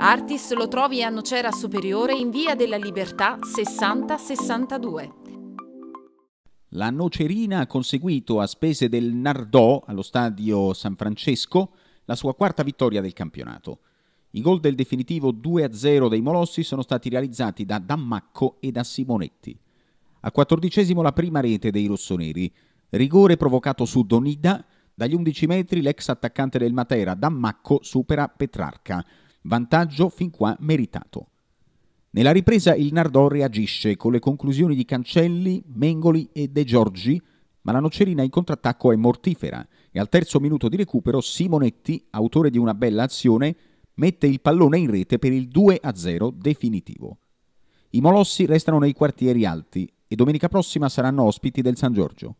Artis lo trovi a Nocera Superiore in via della Libertà 6062. La Nocerina ha conseguito a spese del Nardò allo stadio San Francesco la sua quarta vittoria del campionato. I gol del definitivo 2-0 dei Molossi sono stati realizzati da Dammacco e da Simonetti. A quattordicesimo la prima rete dei rossoneri. Rigore provocato su Donida. Dagli 11 metri l'ex attaccante del Matera, Dammacco, supera Petrarca vantaggio fin qua meritato. Nella ripresa il Nardò reagisce con le conclusioni di Cancelli, Mengoli e De Giorgi, ma la Nocerina in contrattacco è mortifera e al terzo minuto di recupero Simonetti, autore di una bella azione, mette il pallone in rete per il 2-0 definitivo. I Molossi restano nei quartieri alti e domenica prossima saranno ospiti del San Giorgio.